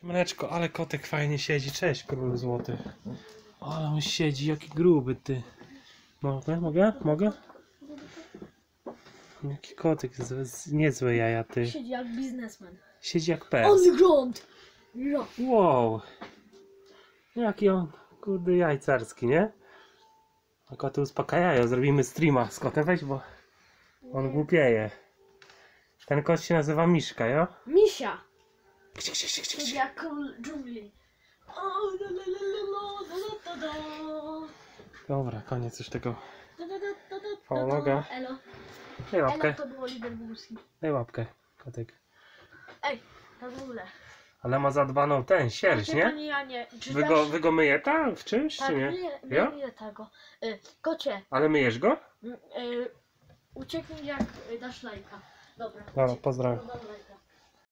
Siemaneczko, ale kotek fajnie siedzi. Cześć, król złoty. Ale on siedzi, jaki gruby ty. Mogę, mogę, mogę? Jaki kotek, z, z, niezłe jaja ty. Siedzi jak biznesmen. Siedzi jak pes. On grunt! Wow. Jaki on, kurde, jajcarski, nie? A koty uspokajają, zrobimy streama z kotem, weź, bo on głupieje. Ten kot się nazywa Miszka, jo? Misia! Gdzie, gdzie, gdzie, gdzie, Jak król dżungli. Dobra, koniec już tego Da, da, da, Elo. Daj łapkę, Elo to było lider górski. daj łapkę, kotek. Ej, na dole. Ale ma zadbaną ten, sierść, znaczy, nie? Nie, nie, czy Wy go, wy go myje tam w czymś, tak, czy nie? nie, nie, Ja? tego. Y, kocie, Ale myjesz go? Mm, y, ucieknij jak y, dasz lajka. Dobra. Dobra, pozdrawiam. Dobra,